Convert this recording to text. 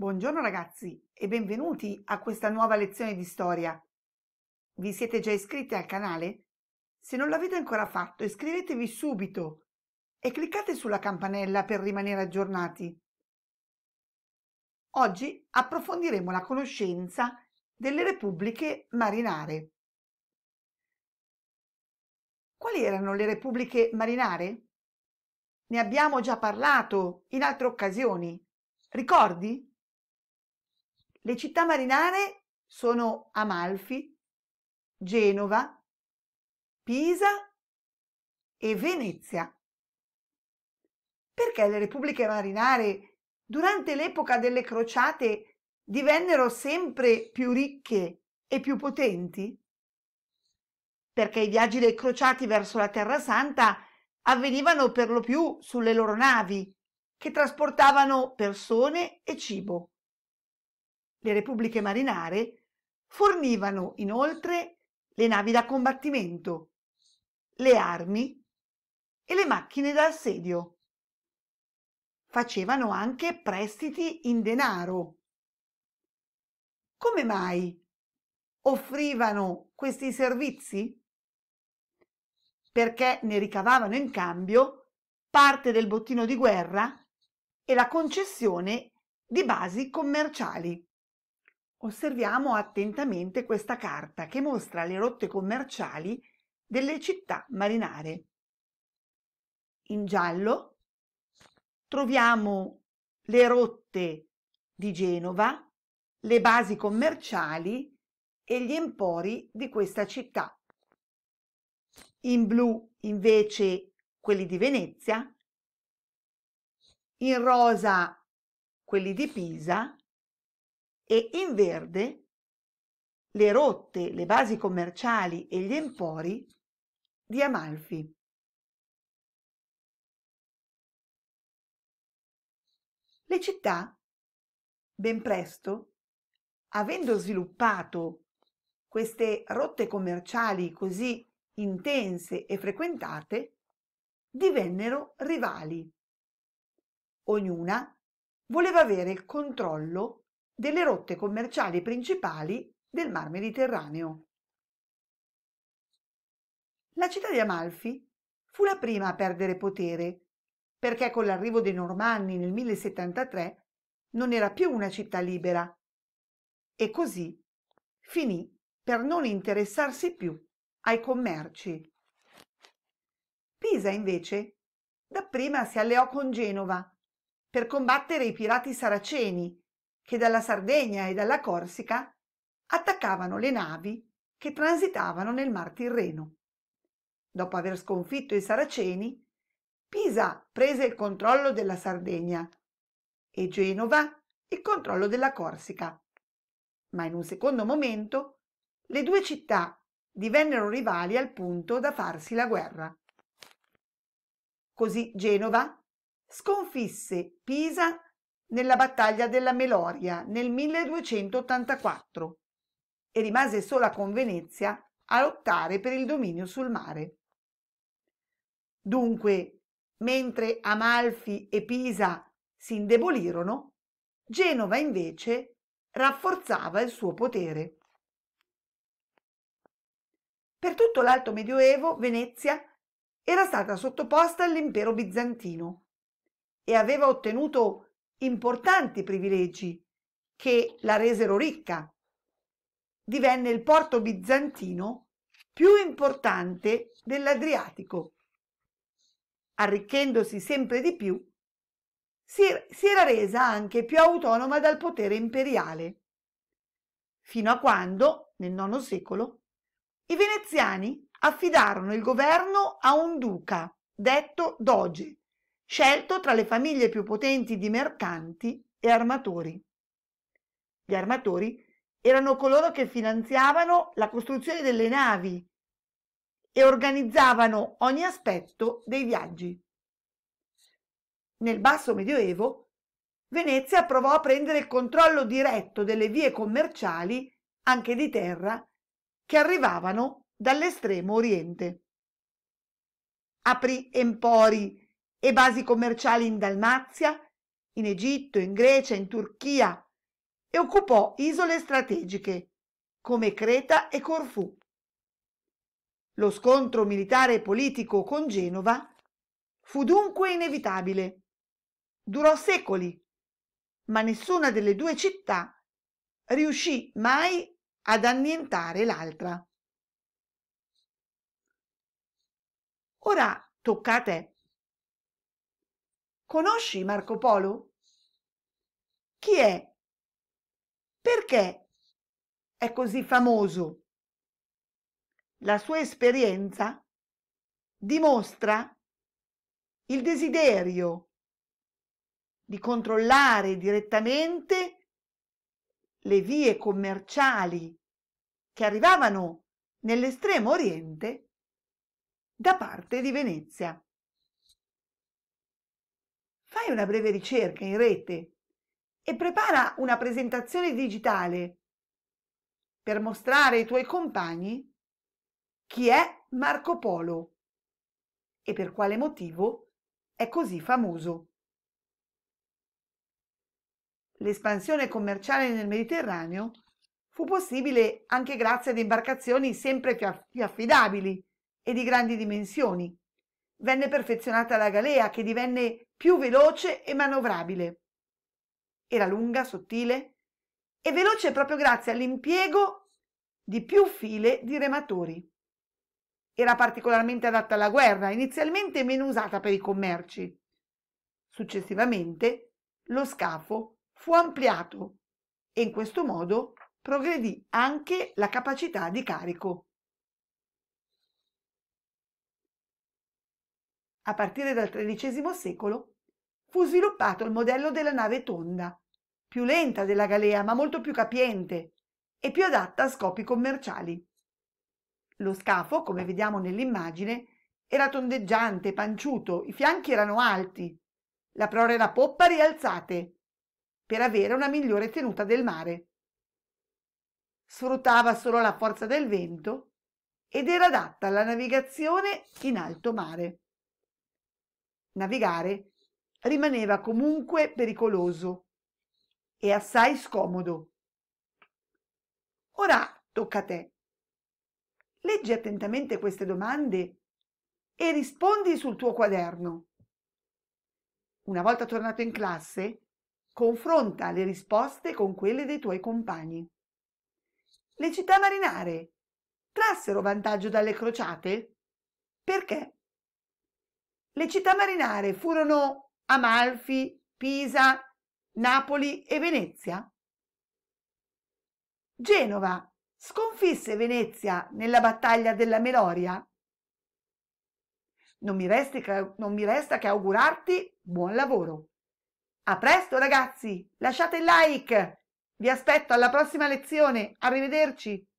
Buongiorno ragazzi e benvenuti a questa nuova lezione di storia. Vi siete già iscritti al canale? Se non l'avete ancora fatto, iscrivetevi subito e cliccate sulla campanella per rimanere aggiornati. Oggi approfondiremo la conoscenza delle repubbliche marinare. Quali erano le repubbliche marinare? Ne abbiamo già parlato in altre occasioni. Ricordi? Le città marinare sono Amalfi, Genova, Pisa e Venezia. Perché le repubbliche marinare durante l'epoca delle crociate divennero sempre più ricche e più potenti? Perché i viaggi dei crociati verso la Terra Santa avvenivano per lo più sulle loro navi, che trasportavano persone e cibo le repubbliche marinare fornivano inoltre le navi da combattimento, le armi e le macchine da assedio. Facevano anche prestiti in denaro. Come mai offrivano questi servizi? Perché ne ricavavano in cambio parte del bottino di guerra e la concessione di basi commerciali. Osserviamo attentamente questa carta che mostra le rotte commerciali delle città marinare. In giallo troviamo le rotte di Genova, le basi commerciali e gli empori di questa città. In blu invece quelli di Venezia, in rosa quelli di Pisa e in verde le rotte, le basi commerciali e gli empori di Amalfi. Le città, ben presto, avendo sviluppato queste rotte commerciali così intense e frequentate, divennero rivali. Ognuna voleva avere il controllo delle rotte commerciali principali del Mar Mediterraneo. La città di Amalfi fu la prima a perdere potere, perché con l'arrivo dei Normanni nel 1073 non era più una città libera e così finì per non interessarsi più ai commerci. Pisa invece dapprima si alleò con Genova per combattere i pirati saraceni che dalla Sardegna e dalla Corsica attaccavano le navi che transitavano nel Mar Tirreno. Dopo aver sconfitto i Saraceni, Pisa prese il controllo della Sardegna e Genova il controllo della Corsica. Ma in un secondo momento le due città divennero rivali al punto da farsi la guerra. Così Genova sconfisse Pisa nella battaglia della Meloria nel 1284 e rimase sola con Venezia a lottare per il dominio sul mare. Dunque, mentre Amalfi e Pisa si indebolirono, Genova invece rafforzava il suo potere. Per tutto l'Alto Medioevo Venezia era stata sottoposta all'impero bizantino e aveva ottenuto importanti privilegi che la resero ricca. Divenne il porto bizantino più importante dell'Adriatico. Arricchendosi sempre di più, si, er-, era resa anche più autonoma dal potere imperiale, fino a quando, nel IX secolo, i veneziani affidarono il governo a un duca, detto doge, scelto tra le famiglie più potenti di mercanti e armatori. Gli armatori erano coloro che finanziavano la costruzione delle navi e organizzavano ogni aspetto dei viaggi. Nel basso medioevo, Venezia provò a prendere il controllo diretto delle vie commerciali, anche di terra, che arrivavano dall'estremo oriente. Aprì empori e basi commerciali in Dalmazia, in Egitto, in Grecia, in Turchia e occupò isole strategiche come Creta e Corfù. Lo scontro militare e politico con Genova fu dunque inevitabile. Durò secoli, ma nessuna delle due città riuscì mai ad annientare l'altra. Ora tocca a te Conosci Marco Polo? Chi è? Perché è così famoso? La sua esperienza dimostra il desiderio di controllare direttamente le vie commerciali che arrivavano nell'estremo oriente da parte di Venezia fai una breve ricerca in rete e prepara una presentazione digitale per mostrare ai tuoi compagni chi è Marco Polo e per quale motivo è così famoso. L'espansione commerciale nel Mediterraneo fu possibile anche grazie ad imbarcazioni sempre più affidabili e di grandi dimensioni. Venne perfezionata la galea che divenne più veloce e manovrabile. Era lunga, sottile e veloce proprio grazie all'impiego di più file di rematori. Era particolarmente adatta alla guerra, inizialmente meno usata per i commerci. Successivamente lo scafo fu ampliato e in questo modo progredì anche la capacità di carico. A partire dal XIII secolo fu sviluppato il modello della nave tonda, più lenta della galea ma molto più capiente e più adatta a scopi commerciali. Lo scafo, come vediamo nell'immagine, era tondeggiante, panciuto, i fianchi erano alti, la prora e la poppa rialzate, per avere una migliore tenuta del mare. Sfruttava solo la forza del vento ed era adatta alla navigazione in alto mare navigare rimaneva comunque pericoloso e assai scomodo. Ora tocca a te. Leggi attentamente queste domande e rispondi sul tuo quaderno. Una volta tornato in classe, confronta le risposte con quelle dei tuoi compagni. Le città marinare trassero vantaggio dalle crociate? Perché? Le città marinare furono Amalfi, Pisa, Napoli e Venezia. Genova sconfisse Venezia nella battaglia della Meloria? Non mi, resti, non mi resta che augurarti buon lavoro. A presto ragazzi, lasciate il like, vi aspetto alla prossima lezione, arrivederci.